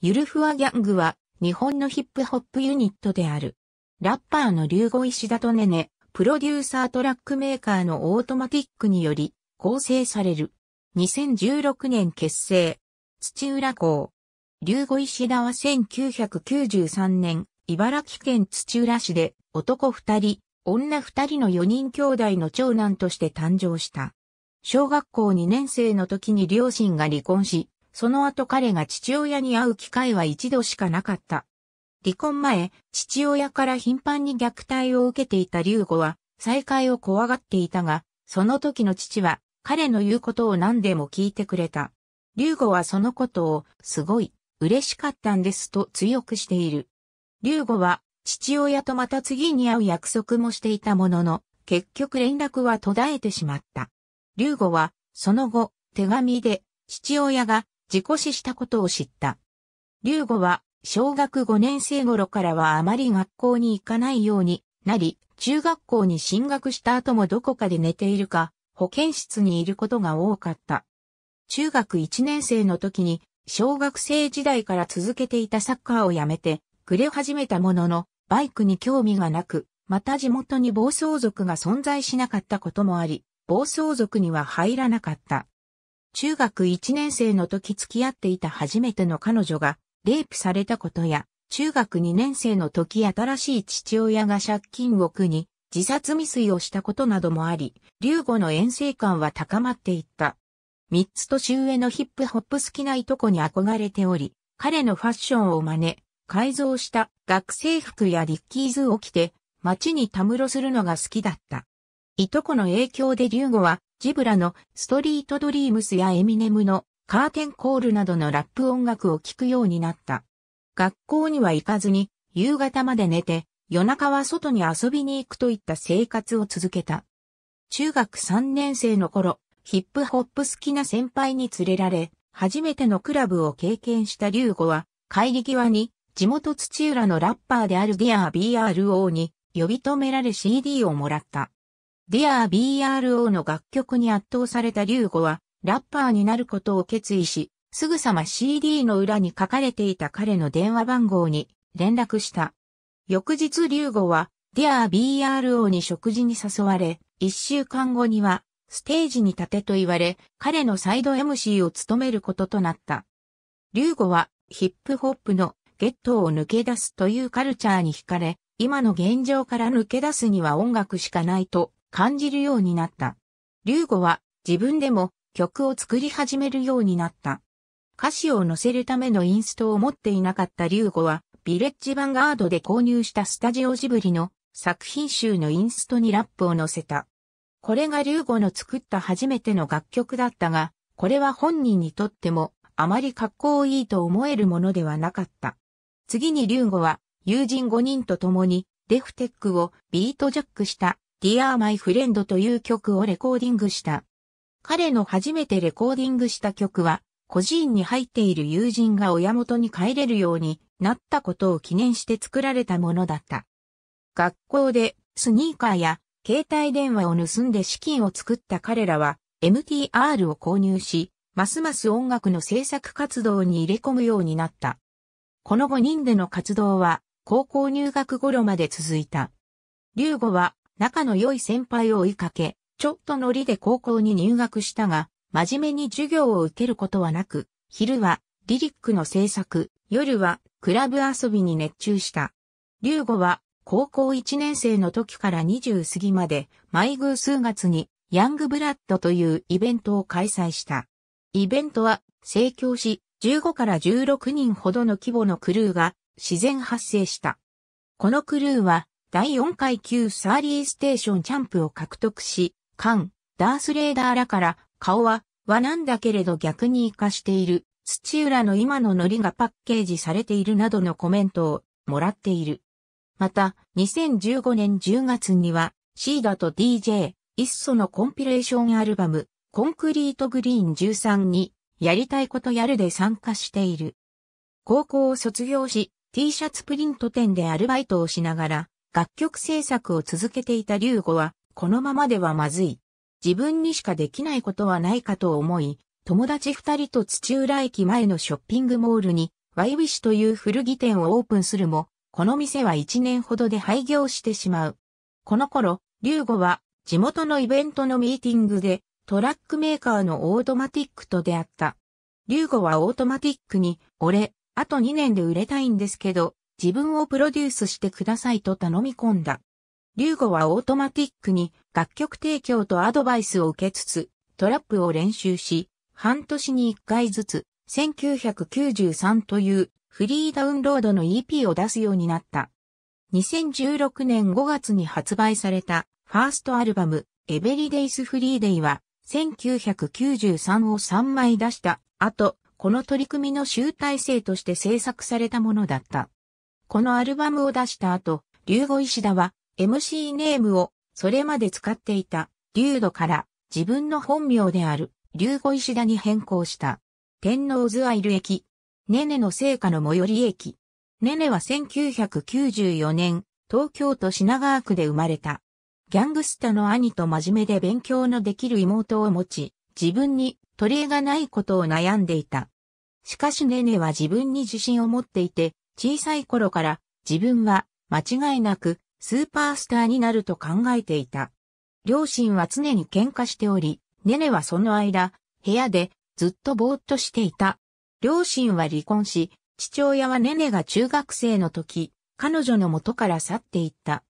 ゆるふわギャングは日本のヒップホップユニットである。ラッパーの龍語石田とねね、プロデューサートラックメーカーのオートマティックにより構成される。2016年結成。土浦港。龍語石田は1993年、茨城県土浦市で男二人、女二人の四人兄弟の長男として誕生した。小学校二年生の時に両親が離婚し、その後彼が父親に会う機会は一度しかなかった。離婚前、父親から頻繁に虐待を受けていた龍吾は、再会を怖がっていたが、その時の父は、彼の言うことを何でも聞いてくれた。龍吾はそのことを、すごい、嬉しかったんですと強くしている。龍吾は、父親とまた次に会う約束もしていたものの、結局連絡は途絶えてしまった。龍吾は、その後、手紙で、父親が事故死したことを知った。龍吾は小学5年生頃からはあまり学校に行かないようになり、中学校に進学した後もどこかで寝ているか、保健室にいることが多かった。中学1年生の時に、小学生時代から続けていたサッカーをやめて、暮れ始めたものの、バイクに興味がなく、また地元に暴走族が存在しなかったこともあり、暴走族には入らなかった。中学1年生の時付き合っていた初めての彼女が、レイプされたことや、中学2年生の時新しい父親が借金を苦に、自殺未遂をしたことなどもあり、龍吾の遠征感は高まっていった。三つ年上のヒップホップ好きないとこに憧れており、彼のファッションを真似、改造した学生服やリッキーズを着て、街にたむろするのが好きだった。いとこの影響で龍吾はジブラのストリートドリームスやエミネムのカーテンコールなどのラップ音楽を聴くようになった。学校には行かずに夕方まで寝て夜中は外に遊びに行くといった生活を続けた。中学3年生の頃、ヒップホップ好きな先輩に連れられ、初めてのクラブを経験したリュウゴは、帰り際に地元土浦のラッパーであるディアー BRO に呼び止められ CD をもらった。Dear BRO の楽曲に圧倒されたリュウゴは、ラッパーになることを決意し、すぐさま CD の裏に書かれていた彼の電話番号に連絡した。翌日リュウゴは、Dear BRO に食事に誘われ、一週間後には、ステージに立てと言われ、彼のサイド MC を務めることとなった。リュウゴは、ヒップホップのゲットを抜け出すというカルチャーに惹かれ、今の現状から抜け出すには音楽しかないと感じるようになった。リュゴは自分でも曲を作り始めるようになった。歌詞を載せるためのインストを持っていなかったリュゴは、ビレッジヴァンガードで購入したスタジオジブリの作品集のインストにラップを載せた。これがリュゴの作った初めての楽曲だったが、これは本人にとってもあまり格好いいと思えるものではなかった。次にリュゴは友人5人と共にデフテックをビートジャックした Dear My Friend という曲をレコーディングした。彼の初めてレコーディングした曲は、孤児院に入っている友人が親元に帰れるようになったことを記念して作られたものだった。学校でスニーカーや携帯電話を盗んで資金を作った彼らは MTR を購入し、ますます音楽の制作活動に入れ込むようになった。この5人での活動は高校入学頃まで続いた。リュゴは仲の良い先輩を追いかけ、ちょっとノリで高校に入学したが、真面目に授業を受けることはなく、昼はリリックの制作、夜はクラブ遊びに熱中した。龍吾は高校1年生の時から20過ぎまで毎偶数月にヤングブラッドというイベントを開催した。イベントは盛況し15から16人ほどの規模のクルーが自然発生した。このクルーは第4階級サーリーステーションチャンプを獲得し、カン、ダースレーダーらから、顔は、和なんだけれど逆に活かしている、土浦の今のノリがパッケージされているなどのコメントをもらっている。また、2015年10月には、シーダと DJ、イッソのコンピレーションアルバム、コンクリートグリーン13に、やりたいことやるで参加している。高校を卒業し、T シャツプリント店でアルバイトをしながら、楽曲制作を続けていた龍吾は、このままではまずい。自分にしかできないことはないかと思い、友達二人と土浦駅前のショッピングモールに、ワイウィッシュという古着店をオープンするも、この店は一年ほどで廃業してしまう。この頃、龍吾は地元のイベントのミーティングでトラックメーカーのオートマティックと出会った。龍吾はオートマティックに、俺、あと2年で売れたいんですけど、自分をプロデュースしてくださいと頼み込んだ。リュウゴはオートマティックに楽曲提供とアドバイスを受けつつ、トラップを練習し、半年に1回ずつ、1993というフリーダウンロードの EP を出すようになった。2016年5月に発売されたファーストアルバム、エベリデイスフリーデイは、1993を3枚出した後、この取り組みの集大成として制作されたものだった。このアルバムを出した後、竜語石田は MC ネームをそれまで使っていた竜度から自分の本名である竜語石田に変更した。天王ズアイル駅。ネネの聖火の最寄り駅。ネネは1994年、東京都品川区で生まれた。ギャングスタの兄と真面目で勉強のできる妹を持ち、自分に取り柄がないことを悩んでいた。しかしネネは自分に自信を持っていて、小さい頃から自分は間違いなくスーパースターになると考えていた。両親は常に喧嘩しており、ネネはその間、部屋でずっとぼーっとしていた。両親は離婚し、父親はネネが中学生の時、彼女の元から去っていった。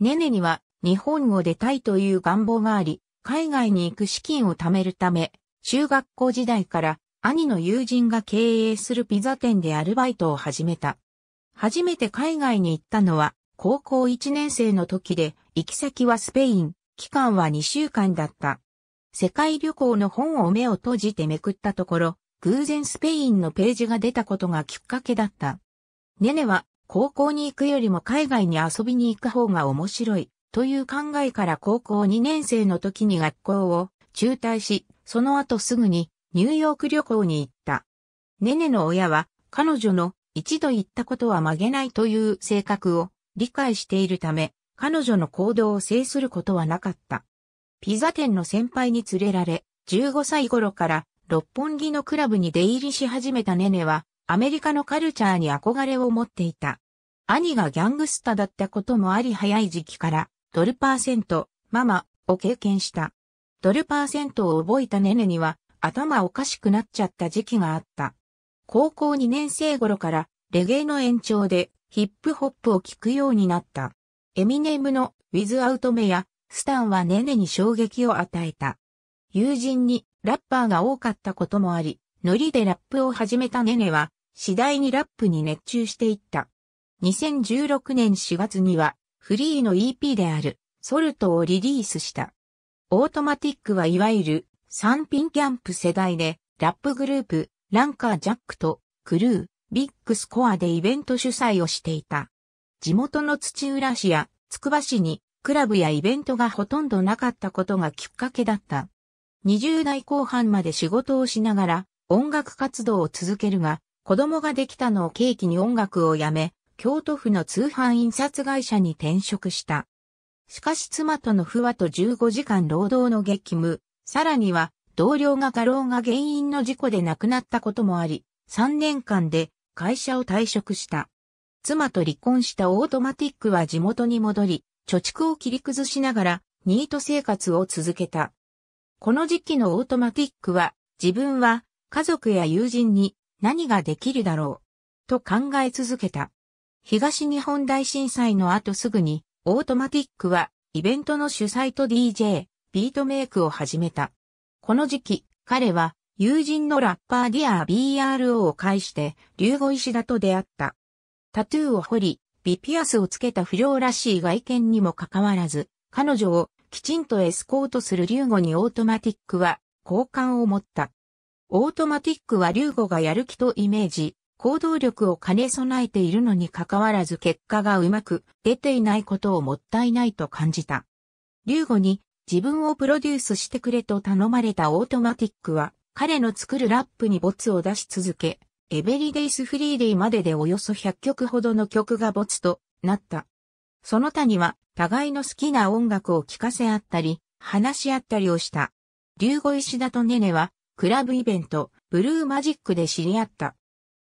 ネネには日本を出たいという願望があり、海外に行く資金を貯めるため、中学校時代から兄の友人が経営するピザ店でアルバイトを始めた。初めて海外に行ったのは、高校1年生の時で、行き先はスペイン、期間は2週間だった。世界旅行の本を目を閉じてめくったところ、偶然スペインのページが出たことがきっかけだった。ネネは、高校に行くよりも海外に遊びに行く方が面白い、という考えから高校2年生の時に学校を中退し、その後すぐにニューヨーク旅行に行った。ネネの親は彼女の一度言ったことは曲げないという性格を理解しているため、彼女の行動を制することはなかった。ピザ店の先輩に連れられ、15歳頃から六本木のクラブに出入りし始めたネネは、アメリカのカルチャーに憧れを持っていた。兄がギャングスタだったこともあり早い時期から、ドルパーセント、ママを経験した。ドルパーセントを覚えたネネには、頭おかしくなっちゃった時期があった。高校2年生頃からレゲエの延長でヒップホップを聴くようになった。エミネムのウィズアウトメやスタンはネネに衝撃を与えた。友人にラッパーが多かったこともあり、ノリでラップを始めたネネは次第にラップに熱中していった。2016年4月にはフリーの EP であるソルトをリリースした。オートマティックはいわゆる3品キャンプ世代でラップグループランカー・ジャックとクルー、ビッグスコアでイベント主催をしていた。地元の土浦市やつくば市にクラブやイベントがほとんどなかったことがきっかけだった。20代後半まで仕事をしながら音楽活動を続けるが、子供ができたのを契機に音楽をやめ、京都府の通販印刷会社に転職した。しかし妻との不和と15時間労働の激務、さらには同僚が過労が原因の事故で亡くなったこともあり、3年間で会社を退職した。妻と離婚したオートマティックは地元に戻り、貯蓄を切り崩しながらニート生活を続けた。この時期のオートマティックは、自分は家族や友人に何ができるだろう、と考え続けた。東日本大震災の後すぐに、オートマティックはイベントの主催と DJ、ビートメイクを始めた。この時期、彼は友人のラッパーディアー BRO を介して、竜語石田と出会った。タトゥーを彫り、ビピアスをつけた不良らしい外見にもかかわらず、彼女をきちんとエスコートする竜語にオートマティックは、好感を持った。オートマティックは竜語がやる気とイメージ、行動力を兼ね備えているのにかかわらず結果がうまく出ていないことをもったいないと感じた。竜語に自分をプロデュースしてくれと頼まれたオートマティックは、彼の作るラップに没を出し続け、エベリデイスフリーデイまででおよそ100曲ほどの曲が没となった。その他には、互いの好きな音楽を聴かせ合ったり、話し合ったりをした。ゴ・語石田とネネは、クラブイベント、ブルーマジックで知り合った。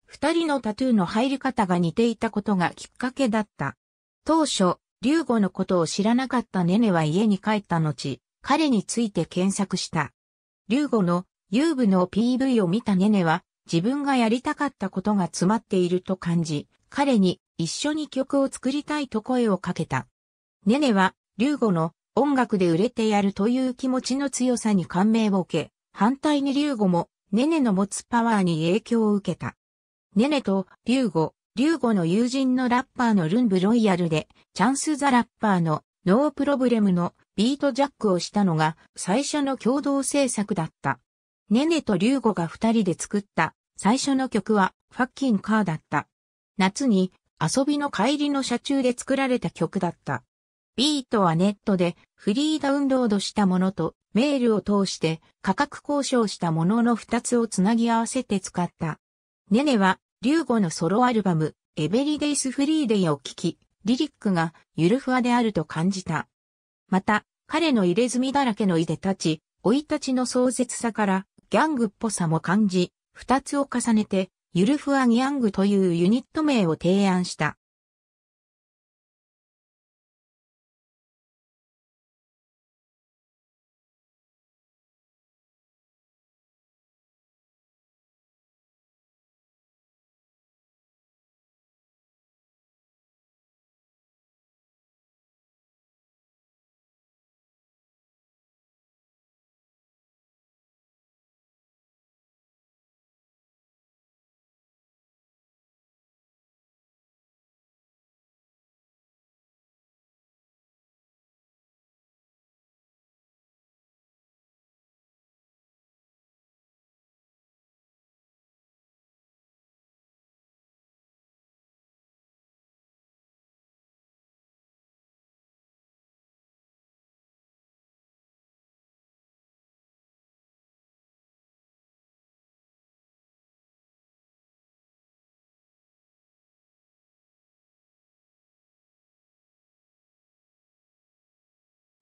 二人のタトゥーの入り方が似ていたことがきっかけだった。当初、竜吾のことを知らなかったネネは家に帰った後、彼について検索した。竜吾の遊具の PV を見たネネは自分がやりたかったことが詰まっていると感じ、彼に一緒に曲を作りたいと声をかけた。ネネは竜吾の音楽で売れてやるという気持ちの強さに感銘を受け、反対に竜吾もネネの持つパワーに影響を受けた。ネネと竜吾、リューゴの友人のラッパーのルンブロイヤルで、チャンスザラッパーのノープロブレムのビートジャックをしたのが最初の共同制作だった。ネネとリューゴが二人で作った最初の曲はファッキンカーだった。夏に遊びの帰りの車中で作られた曲だった。ビートはネットでフリーダウンロードしたものとメールを通して価格交渉したものの二つをつなぎ合わせて使った。ネネは龍語のソロアルバム、エベリデイスフリーデイを聴き、リリックがゆるふわであると感じた。また、彼の入れ墨だらけのいで立ち、老いたちの壮絶さから、ギャングっぽさも感じ、二つを重ねて、ゆるふわギャングというユニット名を提案した。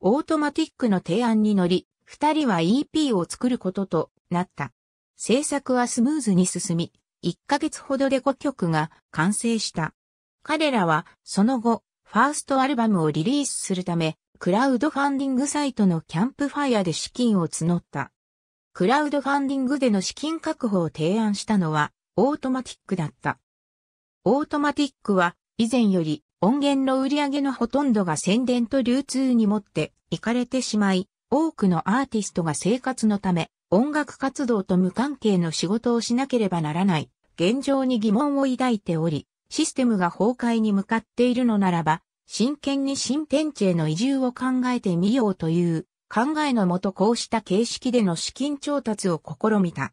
オートマティックの提案に乗り、二人は EP を作ることとなった。制作はスムーズに進み、一ヶ月ほどで5曲が完成した。彼らはその後、ファーストアルバムをリリースするため、クラウドファンディングサイトのキャンプファイアで資金を募った。クラウドファンディングでの資金確保を提案したのは、オートマティックだった。オートマティックは以前より音源の売り上げのほとんどが宣伝と流通にもって行かれてしまい、多くのアーティストが生活のため、音楽活動と無関係の仕事をしなければならない、現状に疑問を抱いており、システムが崩壊に向かっているのならば、真剣に新天地への移住を考えてみようという考えのもとこうした形式での資金調達を試みた。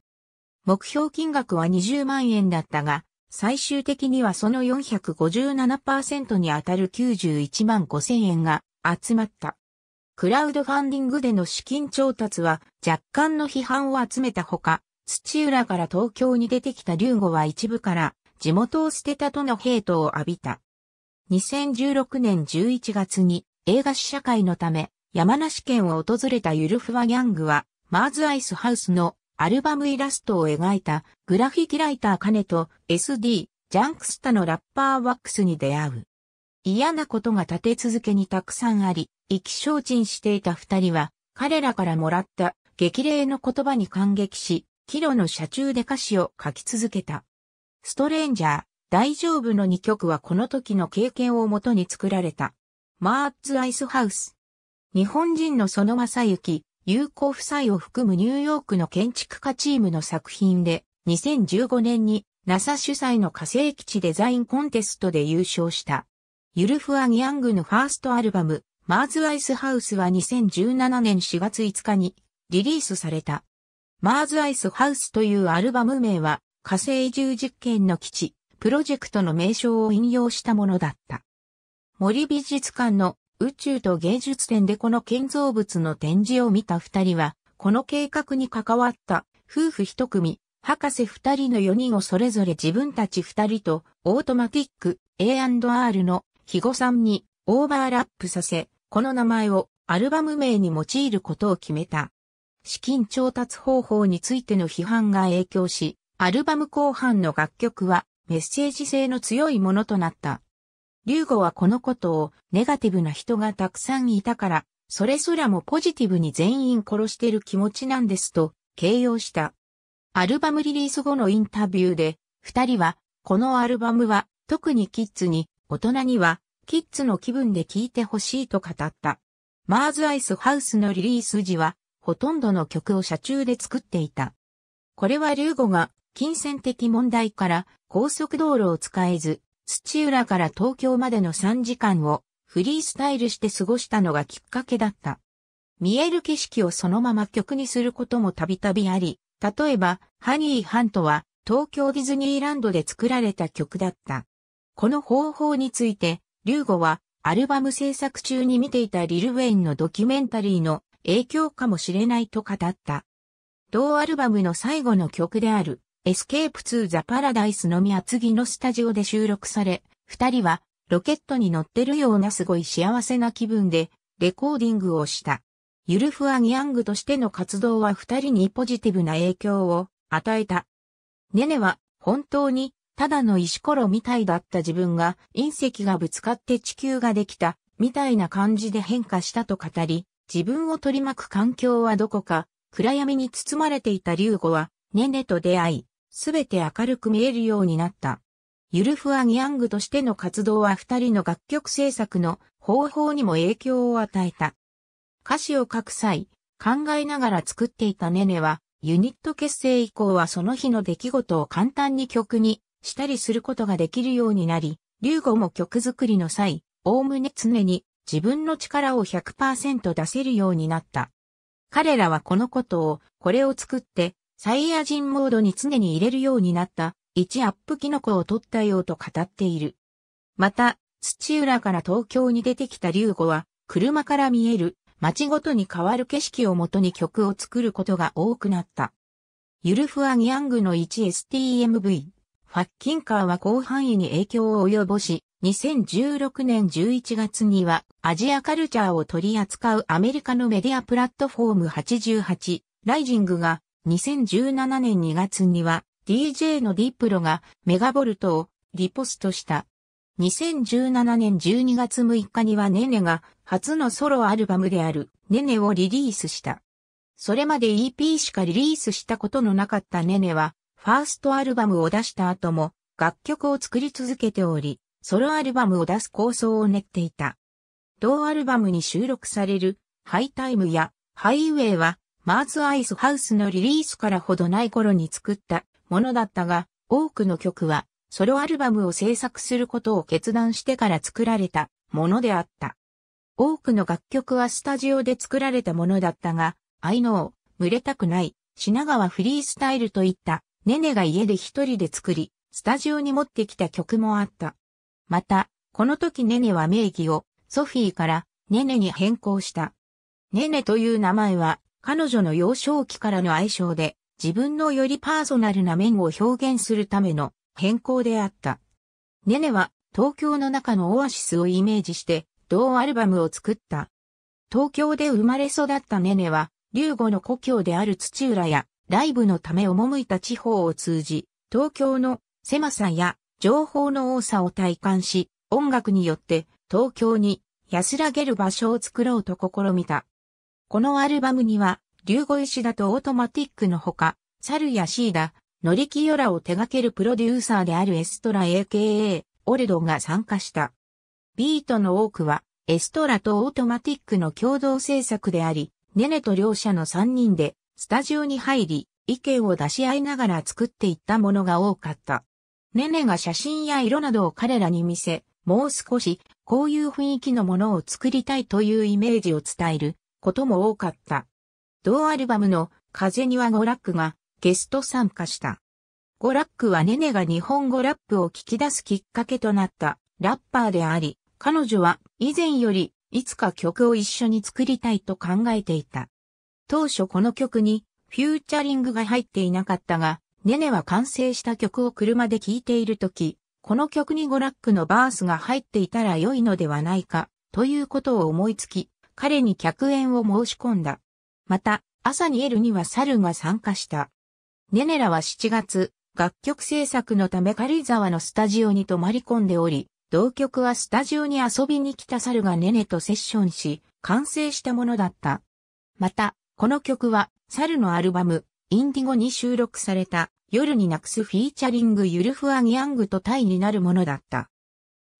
目標金額は20万円だったが、最終的にはその457%にあたる91万5000円が集まった。クラウドファンディングでの資金調達は若干の批判を集めたほか、土浦から東京に出てきた龍吾は一部から地元を捨てたとのヘイトを浴びた。2016年11月に映画試写会のため山梨県を訪れたゆるふわギャングはマーズアイスハウスのアルバムイラストを描いたグラフィティライターカネと SD、ジャンクスタのラッパーワックスに出会う。嫌なことが立て続けにたくさんあり、意気消沈していた二人は、彼らからもらった激励の言葉に感激し、キロの車中で歌詞を書き続けた。ストレンジャー、大丈夫の2曲はこの時の経験をもとに作られた。マーツ・アイスハウス。日本人のその正幸、有効夫妻を含むニューヨークの建築家チームの作品で、2015年に NASA 主催の火星基地デザインコンテストで優勝した。ユルフ・ア・ギアングのファーストアルバム、マーズ・アイスハウスは2017年4月5日にリリースされた。マーズ・アイスハウスというアルバム名は火星移住実験の基地、プロジェクトの名称を引用したものだった。森美術館の宇宙と芸術展でこの建造物の展示を見た二人は、この計画に関わった夫婦一組、博士二人の四人をそれぞれ自分たち二人とオートマティック A&R の肥後さんにオーバーラップさせ、この名前をアルバム名に用いることを決めた。資金調達方法についての批判が影響し、アルバム後半の楽曲はメッセージ性の強いものとなった。龍語はこのことをネガティブな人がたくさんいたから、それすらもポジティブに全員殺してる気持ちなんですと形容した。アルバムリリース後のインタビューで、二人は、このアルバムは特にキッズに、大人には、キッズの気分で聴いてほしいと語った。マーズアイスハウスのリリース時は、ほとんどの曲を車中で作っていた。これは龍ュが金銭的問題から高速道路を使えず、土浦から東京までの3時間をフリースタイルして過ごしたのがきっかけだった。見える景色をそのまま曲にすることもたびたびあり、例えば、ハニーハントは東京ディズニーランドで作られた曲だった。この方法について、リュウゴはアルバム制作中に見ていたリル・ウェインのドキュメンタリーの影響かもしれないと語った。同アルバムの最後の曲であるエスケープ2ザパラダイスのみは次のスタジオで収録され、二人はロケットに乗ってるようなすごい幸せな気分でレコーディングをした。ゆるふわギャングとしての活動は二人にポジティブな影響を与えた。ネネは本当にただの石ころみたいだった自分が隕石がぶつかって地球ができたみたいな感じで変化したと語り、自分を取り巻く環境はどこか暗闇に包まれていたリュウはネネと出会い、すべて明るく見えるようになった。ゆるふわギャングとしての活動は二人の楽曲制作の方法にも影響を与えた。歌詞を書く際、考えながら作っていたネネは、ユニット結成以降はその日の出来事を簡単に曲にしたりすることができるようになり、リュウゴも曲作りの際、おおむね常に自分の力を100%出せるようになった。彼らはこのことを、これを作って、サイヤ人モードに常に入れるようになった1アップキノコを取ったようと語っている。また、土浦から東京に出てきた龍吾は、車から見える街ごとに変わる景色をもとに曲を作ることが多くなった。ユルフアギアングの 1STMV、ファッキンカーは広範囲に影響を及ぼし、2016年11月にはアジアカルチャーを取り扱うアメリカのメディアプラットフォーム88、ライジングが2017年2月には DJ のディプロがメガボルトをリポストした。2017年12月6日にはネネが初のソロアルバムであるネネをリリースした。それまで EP しかリリースしたことのなかったネネは、ファーストアルバムを出した後も楽曲を作り続けており、ソロアルバムを出す構想を練っていた。同アルバムに収録されるハイタイムやハイウェイはマーズアイスハウスのリリースからほどない頃に作ったものだったが、多くの曲はソロアルバムを制作することを決断してから作られたものであった。多くの楽曲はスタジオで作られたものだったが、アイノー、群れたくない、品川フリースタイルといった、ネネが家で一人で作り、スタジオに持ってきた曲もあった。また、この時ネネは名義をソフィーからネネに変更した。ネネという名前は彼女の幼少期からの愛称で、自分のよりパーソナルな面を表現するための変更であった。ネネは東京の中のオアシスをイメージして同アルバムを作った。東京で生まれ育ったネネは、龍吾の故郷である土浦やライブのため赴いた地方を通じ、東京の狭さや情報の多さを体感し、音楽によって東京に安らげる場所を作ろうと試みた。このアルバムには、リュウゴイシダとオートマティックのほか、サルやシーダ、ノリキヨラを手掛けるプロデューサーであるエストラ AKA、オルドが参加した。ビートの多くは、エストラとオートマティックの共同制作であり、ネネと両者の3人で、スタジオに入り、意見を出し合いながら作っていったものが多かった。ネネが写真や色などを彼らに見せ、もう少し、こういう雰囲気のものを作りたいというイメージを伝える、ことも多かった。同アルバムの風には娯楽がゲスト参加した。娯楽はネネが日本語ラップを聞き出すきっかけとなったラッパーであり、彼女は以前よりいつか曲を一緒に作りたいと考えていた。当初この曲にフューチャリングが入っていなかったが、ネネは完成した曲を車で聴いているとき、この曲にゴラックのバースが入っていたら良いのではないか、ということを思いつき、彼に客演を申し込んだ。また、朝にエルには猿が参加した。ネネラは7月、楽曲制作のため軽井沢のスタジオに泊まり込んでおり、同曲はスタジオに遊びに来た猿がネネとセッションし、完成したものだった。また、この曲は、猿のアルバム、インディゴに収録された、夜になくすフィーチャリングユルフアギャングとタイになるものだった。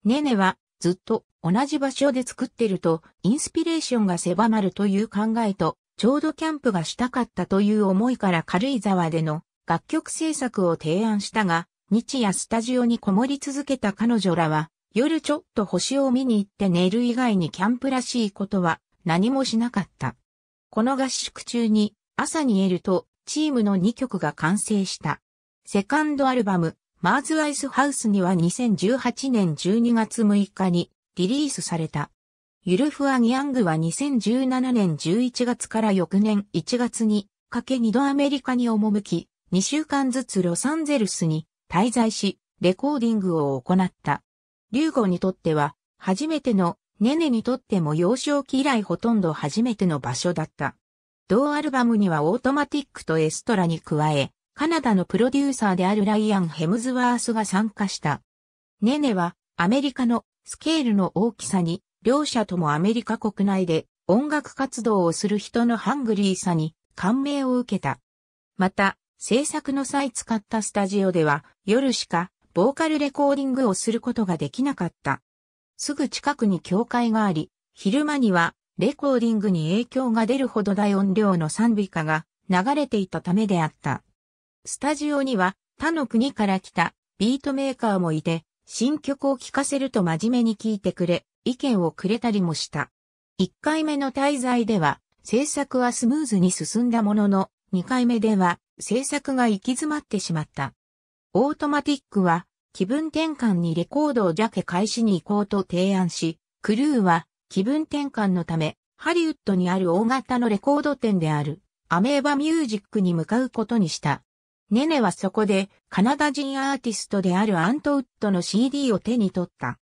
ネネは、ずっと、同じ場所で作ってると、インスピレーションが狭まるという考えと、ちょうどキャンプがしたかったという思いから軽井沢での楽曲制作を提案したが、日夜スタジオにこもり続けた彼女らは、夜ちょっと星を見に行って寝る以外にキャンプらしいことは何もしなかった。この合宿中に朝に得るとチームの2曲が完成した。セカンドアルバム、マーズ・アイス・ハウスには2018年12月6日にリリースされた。ユルフ・アギャングは2017年11月から翌年1月にかけ2度アメリカに赴き、2週間ずつロサンゼルスに滞在し、レコーディングを行った。リューゴにとっては、初めての、ネネにとっても幼少期以来ほとんど初めての場所だった。同アルバムにはオートマティックとエストラに加え、カナダのプロデューサーであるライアン・ヘムズワースが参加した。ネネはアメリカのスケールの大きさに、両者ともアメリカ国内で音楽活動をする人のハングリーさに感銘を受けた。また、制作の際使ったスタジオでは夜しかボーカルレコーディングをすることができなかった。すぐ近くに教会があり、昼間にはレコーディングに影響が出るほど大音量の賛美歌が流れていたためであった。スタジオには他の国から来たビートメーカーもいて、新曲を聴かせると真面目に聞いてくれ、意見をくれたりもした。1回目の滞在では、制作はスムーズに進んだものの、2回目では、制作が行き詰まってしまった。オートマティックは、気分転換にレコードをジャケ返しに行こうと提案し、クルーは、気分転換のため、ハリウッドにある大型のレコード店である、アメーバミュージックに向かうことにした。ネネはそこでカナダ人アーティストであるアントウッドの CD を手に取った。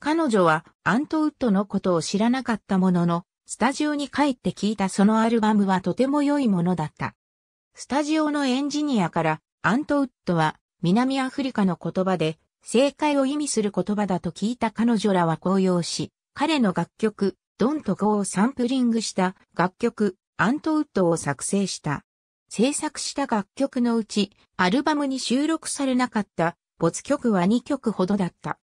彼女はアントウッドのことを知らなかったものの、スタジオに帰って聞いたそのアルバムはとても良いものだった。スタジオのエンジニアからアントウッドは南アフリカの言葉で正解を意味する言葉だと聞いた彼女らは高揚し、彼の楽曲、ドンとゴーをサンプリングした楽曲、アントウッドを作成した。制作した楽曲のうち、アルバムに収録されなかった没曲は2曲ほどだった。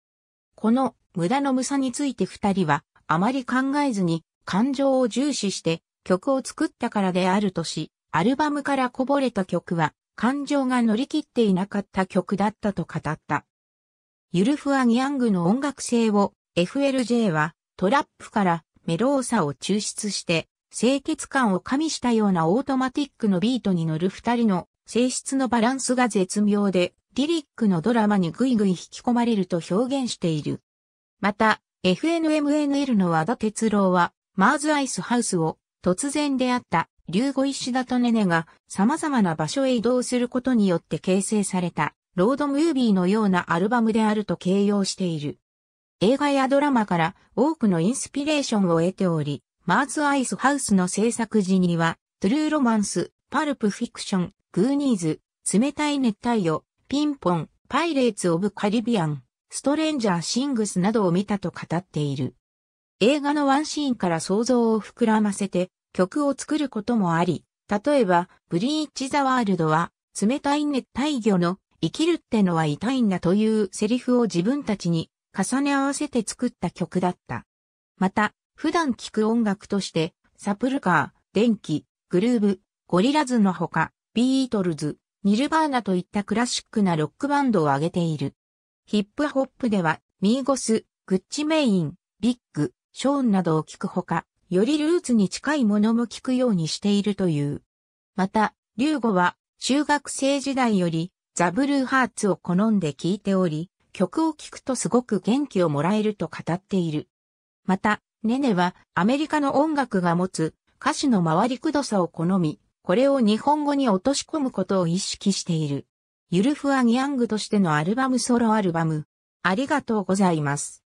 この無駄の無さについて二人は、あまり考えずに感情を重視して曲を作ったからであるとし、アルバムからこぼれた曲は、感情が乗り切っていなかった曲だったと語った。ゆるふわギャングの音楽性を FLJ はトラップからメローさを抽出して清潔感を加味したようなオートマティックのビートに乗る二人の性質のバランスが絶妙で、リリックのドラマにぐいぐい引き込まれると表現している。また、FNMNL の和田哲郎は、マーズアイスハウスを突然出会った竜語石田とネネが様々な場所へ移動することによって形成されたロードムービーのようなアルバムであると形容している。映画やドラマから多くのインスピレーションを得ており、マーズ・アイスハウスの制作時には、トゥルーロマンス、パルプフィクション、グーニーズ、冷たい熱帯魚、ピンポン、パイレーツ・オブ・カリビアン、ストレンジャー・シングスなどを見たと語っている。映画のワンシーンから想像を膨らませて曲を作ることもあり、例えば、ブリーチ・ザ・ワールドは、冷たい熱帯魚の生きるってのは痛いんだというセリフを自分たちに重ね合わせて作った曲だった。また、普段聴く音楽として、サプルカー、電気、グルーブ、ゴリラズのほか、ビートルズ、ニルバーナといったクラシックなロックバンドを挙げている。ヒップホップでは、ミーゴス、グッチメイン、ビッグ、ショーンなどを聴くほか、よりルーツに近いものも聴くようにしているという。また、リュウゴは、中学生時代より、ザブルーハーツを好んで聴いており、曲を聴くとすごく元気をもらえると語っている。また、ネネはアメリカの音楽が持つ歌詞の回りくどさを好み、これを日本語に落とし込むことを意識している。ゆるふわギャングとしてのアルバムソロアルバム。ありがとうございます。